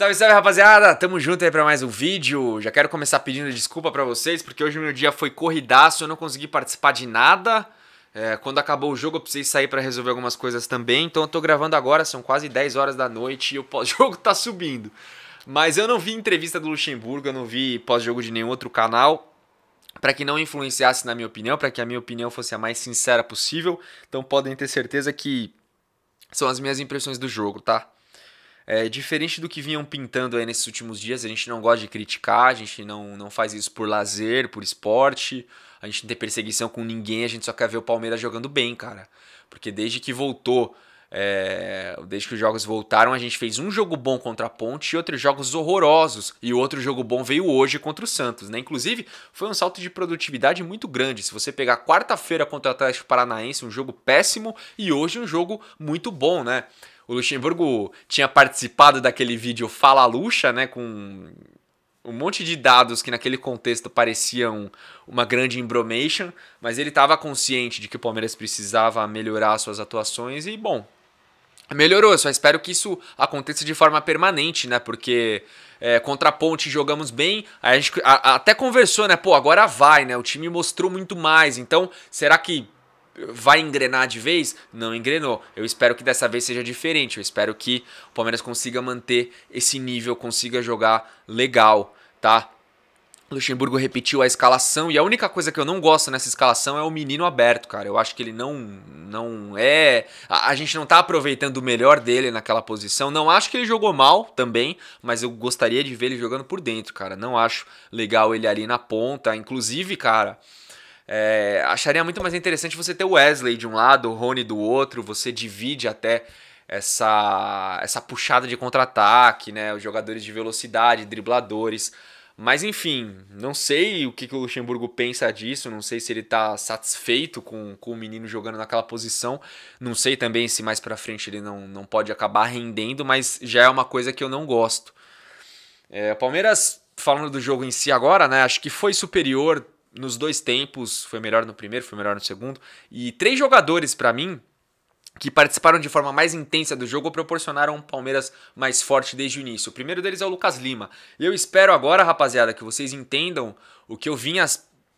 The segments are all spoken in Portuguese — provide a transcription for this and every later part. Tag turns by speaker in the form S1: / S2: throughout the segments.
S1: Salve, salve rapaziada! Tamo junto aí pra mais um vídeo. Já quero começar pedindo desculpa pra vocês, porque hoje meu dia foi corridaço, eu não consegui participar de nada. É, quando acabou o jogo eu precisei sair para resolver algumas coisas também, então eu tô gravando agora, são quase 10 horas da noite e o pós-jogo tá subindo. Mas eu não vi entrevista do Luxemburgo, eu não vi pós-jogo de nenhum outro canal, para que não influenciasse na minha opinião, para que a minha opinião fosse a mais sincera possível. Então podem ter certeza que são as minhas impressões do jogo, tá? É, diferente do que vinham pintando aí nesses últimos dias, a gente não gosta de criticar, a gente não, não faz isso por lazer, por esporte, a gente não tem perseguição com ninguém, a gente só quer ver o Palmeiras jogando bem, cara. Porque desde que voltou é, desde que os jogos voltaram, a gente fez um jogo bom contra a Ponte e outros jogos horrorosos. E outro jogo bom veio hoje contra o Santos, né? Inclusive, foi um salto de produtividade muito grande. Se você pegar quarta-feira contra o Atlético Paranaense, um jogo péssimo, e hoje um jogo muito bom, né? O Luxemburgo tinha participado daquele vídeo Fala Luxa, né? Com um monte de dados que naquele contexto pareciam uma grande embromation, mas ele estava consciente de que o Palmeiras precisava melhorar suas atuações e, bom, melhorou. Só espero que isso aconteça de forma permanente, né? Porque é, contra a Ponte jogamos bem. A gente a, a, até conversou, né? Pô, agora vai, né? O time mostrou muito mais. Então, será que vai engrenar de vez? Não engrenou. Eu espero que dessa vez seja diferente. Eu espero que o Palmeiras consiga manter esse nível, consiga jogar legal, tá? Luxemburgo repetiu a escalação e a única coisa que eu não gosto nessa escalação é o menino aberto, cara. Eu acho que ele não não é, a, a, gente não tá aproveitando o melhor dele naquela posição. Não acho que ele jogou mal também, mas eu gostaria de ver ele jogando por dentro, cara. Não acho legal ele ali na ponta, inclusive, cara. É, acharia muito mais interessante você ter o Wesley de um lado, o Rony do outro, você divide até essa essa puxada de contra-ataque, né? Os jogadores de velocidade, dribladores. Mas enfim, não sei o que, que o Luxemburgo pensa disso, não sei se ele está satisfeito com, com o menino jogando naquela posição, não sei também se mais para frente ele não, não pode acabar rendendo, mas já é uma coisa que eu não gosto. É, Palmeiras, falando do jogo em si agora, né, acho que foi superior nos dois tempos, foi melhor no primeiro, foi melhor no segundo, e três jogadores para mim que participaram de forma mais intensa do jogo proporcionaram um Palmeiras mais forte desde o início. O primeiro deles é o Lucas Lima. E eu espero agora, rapaziada, que vocês entendam o que eu vinha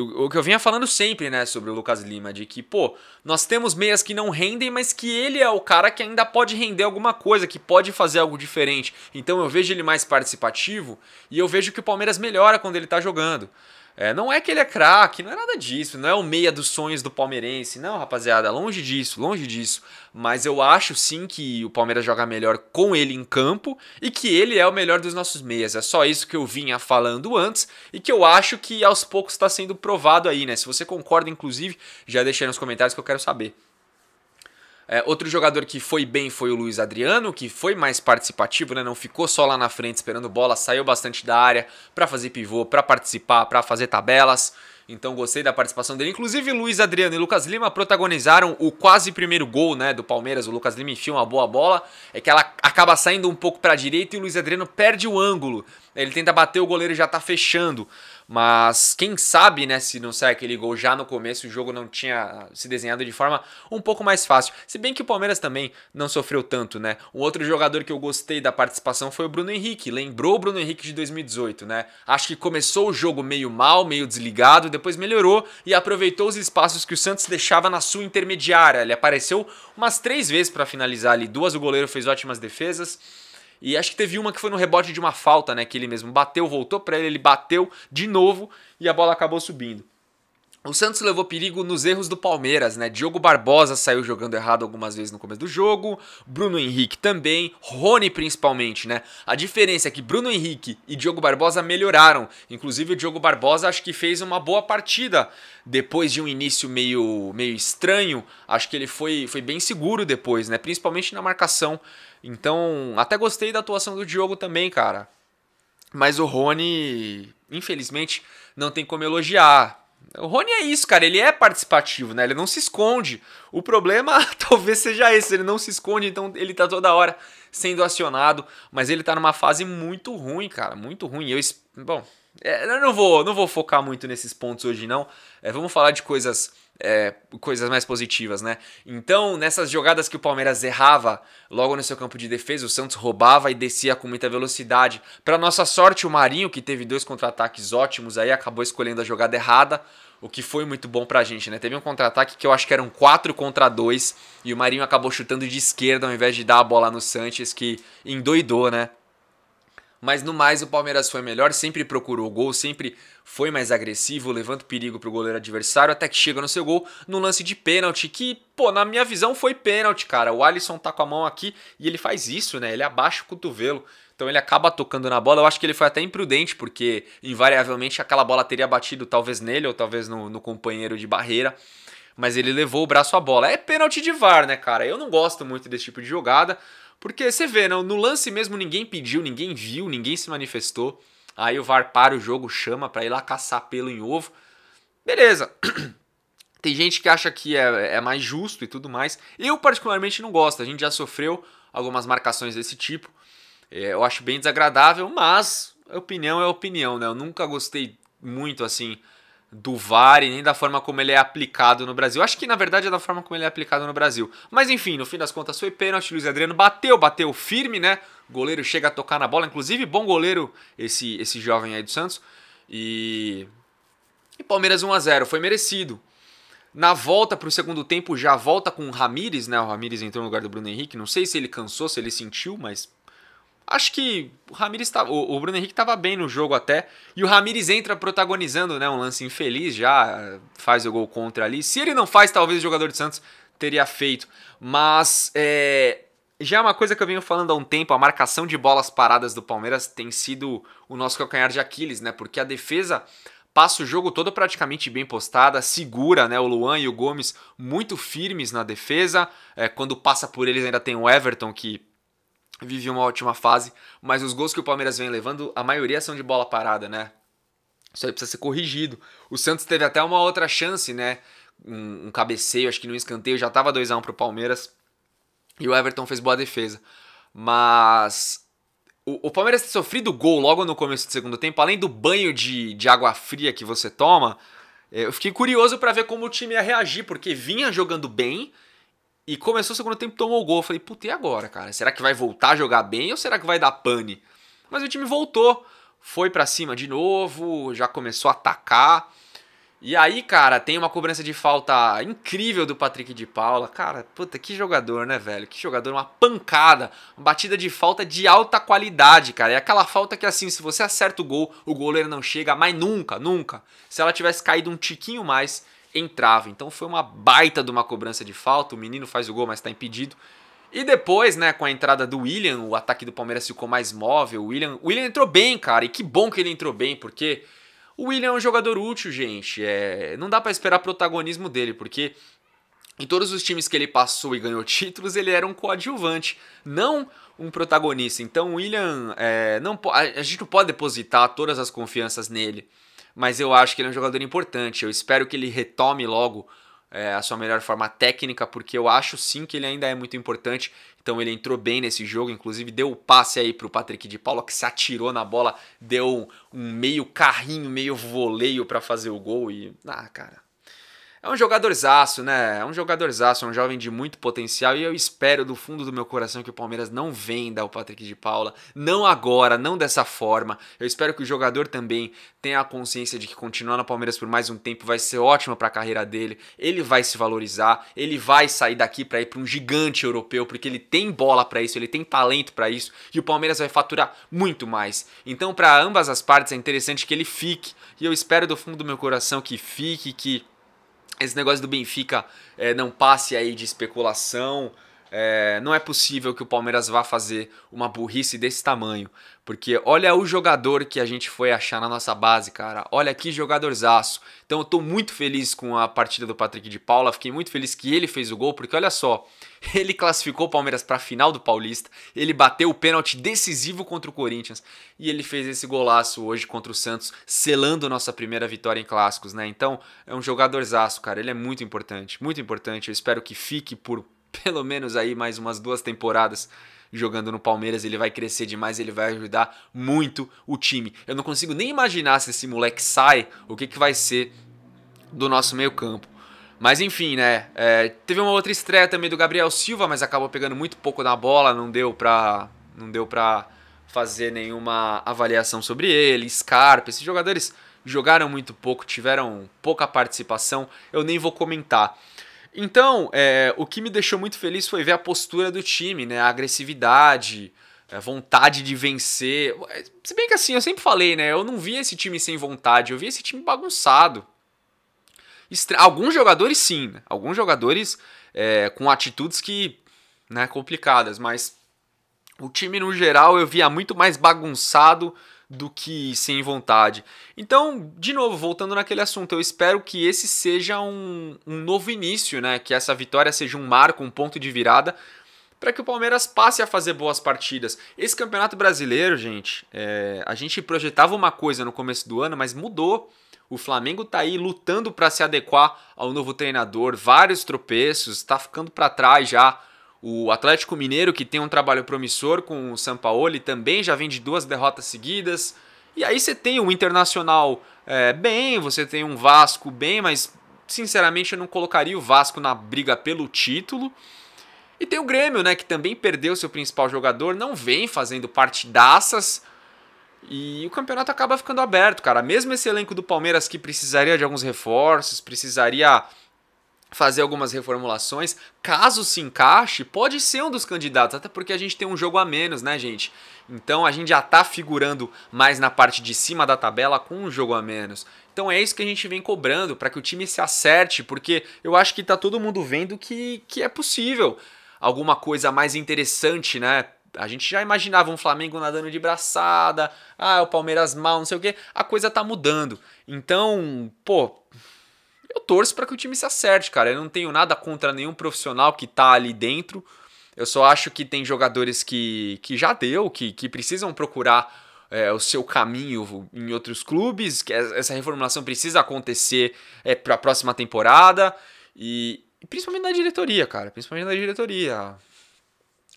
S1: o que eu vinha falando sempre, né, sobre o Lucas Lima, de que, pô, nós temos meias que não rendem, mas que ele é o cara que ainda pode render alguma coisa, que pode fazer algo diferente. Então eu vejo ele mais participativo e eu vejo que o Palmeiras melhora quando ele tá jogando. É, não é que ele é craque, não é nada disso, não é o meia dos sonhos do palmeirense, não, rapaziada, longe disso, longe disso. Mas eu acho sim que o Palmeiras joga melhor com ele em campo e que ele é o melhor dos nossos meias. É só isso que eu vinha falando antes e que eu acho que aos poucos está sendo provado aí, né? Se você concorda, inclusive, já deixa aí nos comentários que eu quero saber. É, outro jogador que foi bem foi o Luiz Adriano, que foi mais participativo, né? não ficou só lá na frente esperando bola, saiu bastante da área para fazer pivô, para participar, para fazer tabelas. Então gostei da participação dele. Inclusive, Luiz Adriano e Lucas Lima protagonizaram o quase primeiro gol né, do Palmeiras. O Lucas Lima enfia uma boa bola, é que ela acaba saindo um pouco para a direita e o Luiz Adriano perde o ângulo. Ele tenta bater, o goleiro já está fechando. Mas quem sabe, né, se não sai aquele gol já no começo, o jogo não tinha se desenhado de forma um pouco mais fácil. Se bem que o Palmeiras também não sofreu tanto, né? Um outro jogador que eu gostei da participação foi o Bruno Henrique. Lembrou o Bruno Henrique de 2018, né? Acho que começou o jogo meio mal, meio desligado, depois melhorou e aproveitou os espaços que o Santos deixava na sua intermediária. Ele apareceu umas três vezes para finalizar ali, duas o goleiro fez ótimas defesas. E acho que teve uma que foi no rebote de uma falta, né? Que ele mesmo bateu, voltou para ele, ele bateu de novo e a bola acabou subindo. O Santos levou perigo nos erros do Palmeiras, né? Diogo Barbosa saiu jogando errado algumas vezes no começo do jogo, Bruno Henrique também, Rony principalmente, né? A diferença é que Bruno Henrique e Diogo Barbosa melhoraram. Inclusive o Diogo Barbosa acho que fez uma boa partida depois de um início meio, meio estranho. Acho que ele foi, foi bem seguro depois, né? Principalmente na marcação. Então, até gostei da atuação do Diogo também, cara. Mas o Rony, infelizmente, não tem como elogiar o Rony é isso, cara. Ele é participativo, né? Ele não se esconde. O problema talvez seja esse. Ele não se esconde, então ele tá toda hora sendo acionado. Mas ele tá numa fase muito ruim, cara. Muito ruim. Eu. Bom, é, eu não vou, não vou focar muito nesses pontos hoje, não. É, vamos falar de coisas é, coisas mais positivas, né? Então, nessas jogadas que o Palmeiras errava logo no seu campo de defesa, o Santos roubava e descia com muita velocidade. Para nossa sorte, o Marinho, que teve dois contra-ataques ótimos aí, acabou escolhendo a jogada errada, o que foi muito bom pra gente, né? Teve um contra-ataque que eu acho que eram 4 contra 2 e o Marinho acabou chutando de esquerda ao invés de dar a bola no Sanches, que endoidou, né? Mas no mais, o Palmeiras foi melhor, sempre procurou o gol, sempre foi mais agressivo, levando perigo para o goleiro adversário, até que chega no seu gol, num lance de pênalti, que, pô, na minha visão foi pênalti, cara. O Alisson tá com a mão aqui e ele faz isso, né? Ele abaixa o cotovelo. Então ele acaba tocando na bola. Eu acho que ele foi até imprudente, porque invariavelmente aquela bola teria batido talvez nele ou talvez no, no companheiro de barreira mas ele levou o braço à bola. É pênalti de VAR, né, cara? Eu não gosto muito desse tipo de jogada, porque você vê, não, no lance mesmo ninguém pediu, ninguém viu, ninguém se manifestou. Aí o VAR para o jogo, chama para ir lá caçar pelo em ovo. Beleza. Tem gente que acha que é, é mais justo e tudo mais. Eu, particularmente, não gosto. A gente já sofreu algumas marcações desse tipo. É, eu acho bem desagradável, mas opinião é opinião, né? Eu nunca gostei muito assim do VAR e nem da forma como ele é aplicado no Brasil. Acho que na verdade é da forma como ele é aplicado no Brasil. Mas enfim, no fim das contas foi pênalti, Luiz Adriano bateu, bateu firme, né? O goleiro chega a tocar na bola, inclusive bom goleiro esse esse jovem aí do Santos. E e Palmeiras 1 a 0, foi merecido. Na volta para o segundo tempo já volta com o Ramires, né? O Ramires entrou no lugar do Bruno Henrique, não sei se ele cansou, se ele sentiu, mas Acho que o Ramires tá, o Bruno Henrique estava bem no jogo até, e o Ramires entra protagonizando, né, um lance infeliz já, eh, faz o gol contra ali. Se ele não faz, talvez o jogador de Santos teria feito, mas é, já é uma coisa que eu venho falando há um tempo, a marcação de bolas paradas do Palmeiras tem sido o nosso calcanhar de Aquiles, né? Porque a defesa passa o jogo todo praticamente bem postada, segura, né? O Luan e o Gomes muito firmes na defesa. É, quando passa por eles ainda tem o Everton que vive uma ótima fase, mas os gols que o Palmeiras vem levando, a maioria são de bola parada, né? Isso aí precisa ser corrigido. O Santos teve até uma outra chance, né? Um, um cabeceio, acho que no escanteio, já tava 2x1 pro Palmeiras. E o Everton fez boa defesa. Mas o, Palmeiras ter sofrido gol logo no começo do segundo tempo, além do banho de, de água fria que você toma, é, eu fiquei curioso para ver como o time ia reagir, porque vinha jogando bem e começou o segundo tempo, tomou o gol. Eu falei, puta, e agora, cara? Será que vai voltar a jogar bem ou será que vai dar pane? Mas o time voltou, foi para cima de novo, já começou a atacar. E aí, cara, tem uma cobrança de falta incrível do Patrick de Paula. Cara, puta, que jogador, né, velho? Que jogador, uma pancada, uma batida de falta de alta qualidade, cara. É aquela falta que, assim, se você acerta o gol, o goleiro não chega mais nunca, nunca. Se ela tivesse caído um tiquinho mais, entrava. Então foi uma baita de uma cobrança de falta. O menino faz o gol, mas está impedido. E depois, né, com a entrada do William, o ataque do Palmeiras ficou mais móvel. O William, o William entrou bem, cara, e que bom que ele entrou bem, porque o William é um jogador útil, gente. É, não dá para esperar protagonismo dele, porque em todos os times que ele passou e ganhou títulos, ele era um coadjuvante, não um protagonista. Então, o William, é, não, a, a gente não pode depositar todas as confianças nele mas eu acho que ele é um jogador importante. Eu espero que ele retome logo é, a sua melhor forma técnica, porque eu acho sim que ele ainda é muito importante. Então ele entrou bem nesse jogo, inclusive deu o passe aí pro Patrick de Paula, que se atirou na bola, deu um meio carrinho, meio voleio para fazer o gol e. Ah, cara, é um jogadorzaço, né? É um jogadorzaço, é um jovem de muito potencial e eu espero do fundo do meu coração que o Palmeiras não venda o Patrick de Paula, não agora, não dessa forma. Eu espero que o jogador também tenha a consciência de que continuar no Palmeiras por mais um tempo vai ser ótimo para a carreira dele. Ele vai se valorizar, ele vai sair daqui para ir para um gigante europeu, porque ele tem bola para isso, ele tem talento para isso e o Palmeiras vai faturar muito mais. Então, para ambas as partes é interessante que ele fique e eu espero do fundo do meu coração que fique que esse negócio do Benfica é, não passe aí de especulação, é, não é possível que o Palmeiras vá fazer uma burrice desse tamanho. Porque olha o jogador que a gente foi achar na nossa base, cara. Olha que jogadorzaço. Então eu tô muito feliz com a partida do Patrick de Paula. Fiquei muito feliz que ele fez o gol, porque olha só, ele classificou o Palmeiras para a final do Paulista. Ele bateu o pênalti decisivo contra o Corinthians e ele fez esse golaço hoje contra o Santos, selando nossa primeira vitória em clássicos, né? Então, é um jogadorzaço, cara. Ele é muito importante, muito importante. Eu espero que fique por pelo menos aí mais umas duas temporadas jogando no Palmeiras, ele vai crescer demais, ele vai ajudar muito o time. Eu não consigo nem imaginar se esse moleque sai, o que, que vai ser do nosso meio campo. Mas enfim, né? É, teve uma outra estreia também do Gabriel Silva, mas acabou pegando muito pouco na bola, não deu pra, não deu pra fazer nenhuma avaliação sobre ele. Scarpa, esses jogadores jogaram muito pouco, tiveram pouca participação, eu nem vou comentar. Então, é, o que me deixou muito feliz foi ver a postura do time, né? A agressividade, é, a vontade de vencer. Se bem que assim, eu sempre falei, né? Eu não vi esse time sem vontade, eu vi esse time bagunçado. Estra... Alguns jogadores sim, né? alguns jogadores é, com atitudes que, né, complicadas, mas o time no geral eu via muito mais bagunçado do que sem vontade. Então, de novo, voltando naquele assunto, eu espero que esse seja um, um novo início, né? Que essa vitória seja um marco, um ponto de virada para que o Palmeiras passe a fazer boas partidas. Esse campeonato brasileiro, gente, é, a gente projetava uma coisa no começo do ano, mas mudou. O Flamengo está aí lutando para se adequar ao novo treinador, vários tropeços, está ficando para trás já o Atlético Mineiro, que tem um trabalho promissor com o Sampaoli, também já vem de duas derrotas seguidas. E aí você tem um Internacional é, bem, você tem um Vasco bem, mas sinceramente eu não colocaria o Vasco na briga pelo título. E tem o Grêmio, né, que também perdeu seu principal jogador, não vem fazendo partidaças. E o campeonato acaba ficando aberto, cara. Mesmo esse elenco do Palmeiras que precisaria de alguns reforços, precisaria fazer algumas reformulações. Caso se encaixe, pode ser um dos candidatos, até porque a gente tem um jogo a menos, né, gente? Então a gente já tá figurando mais na parte de cima da tabela com um jogo a menos. Então é isso que a gente vem cobrando, para que o time se acerte, porque eu acho que tá todo mundo vendo que, que é possível alguma coisa mais interessante, né? A gente já imaginava um Flamengo nadando de braçada, ah, o Palmeiras mal, não sei o quê. A coisa tá mudando. Então, pô, eu torço para que o time se acerte, cara. Eu não tenho nada contra nenhum profissional que tá ali dentro. Eu só acho que tem jogadores que, que já deu, que, que precisam procurar é, o seu caminho em outros clubes, que essa reformulação precisa acontecer é, para a próxima temporada. E, e, principalmente na diretoria, cara. Principalmente na diretoria.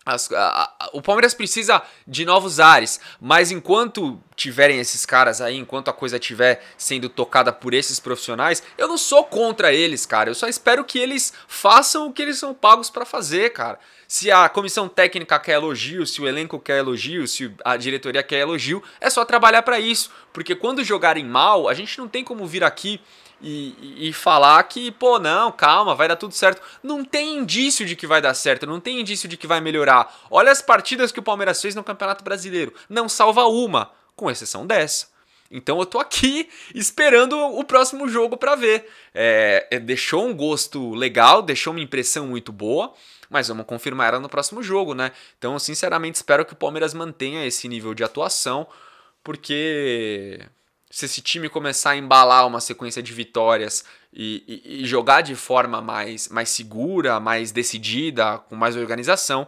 S1: As, a, a, o Palmeiras precisa de novos ares, mas enquanto tiverem esses caras aí, enquanto a coisa estiver sendo tocada por esses profissionais, eu não sou contra eles, cara. Eu só espero que eles façam o que eles são pagos para fazer, cara. Se a comissão técnica quer elogio, se o elenco quer elogio, se a diretoria quer elogio, é só trabalhar para isso. Porque quando jogarem mal, a gente não tem como vir aqui e, e, falar que, pô, não, calma, vai dar tudo certo. Não tem indício de que vai dar certo, não tem indício de que vai melhorar. Olha as partidas que o Palmeiras fez no Campeonato Brasileiro. Não salva uma com exceção dessa. Então eu tô aqui esperando o próximo jogo para ver. É, é, deixou um gosto legal, deixou uma impressão muito boa, mas vamos confirmar ela no próximo jogo, né? Então eu sinceramente espero que o Palmeiras mantenha esse nível de atuação, porque se esse time começar a embalar uma sequência de vitórias e, e, e jogar de forma mais, mais segura, mais decidida, com mais organização,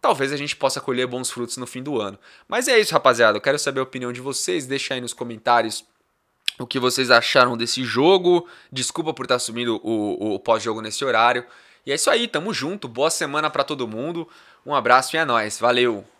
S1: talvez a gente possa colher bons frutos no fim do ano. Mas é isso, rapaziada. Eu quero saber a opinião de vocês. Deixa aí nos comentários o que vocês acharam desse jogo. Desculpa por estar assumindo o, o pós-jogo nesse horário. E é isso aí, tamo junto. Boa semana para todo mundo. Um abraço e é nóis. Valeu!